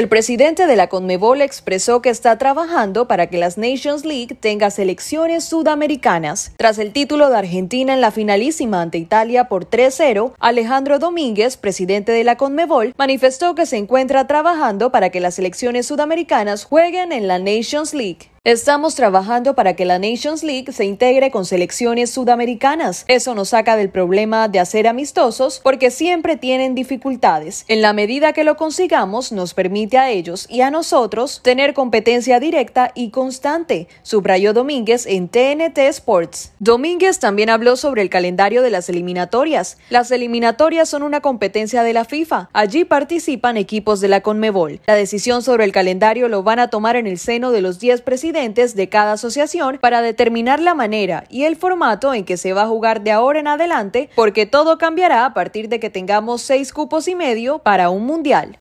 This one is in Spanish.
El presidente de la Conmebol expresó que está trabajando para que las Nations League tenga selecciones sudamericanas. Tras el título de Argentina en la finalísima ante Italia por 3-0, Alejandro Domínguez, presidente de la Conmebol, manifestó que se encuentra trabajando para que las selecciones sudamericanas jueguen en la Nations League. Estamos trabajando para que la Nations League se integre con selecciones sudamericanas. Eso nos saca del problema de hacer amistosos porque siempre tienen dificultades. En la medida que lo consigamos, nos permite a ellos y a nosotros tener competencia directa y constante, subrayó Domínguez en TNT Sports. Domínguez también habló sobre el calendario de las eliminatorias. Las eliminatorias son una competencia de la FIFA. Allí participan equipos de la CONMEBOL. La decisión sobre el calendario lo van a tomar en el seno de los 10 presidentes de cada asociación para determinar la manera y el formato en que se va a jugar de ahora en adelante, porque todo cambiará a partir de que tengamos seis cupos y medio para un mundial.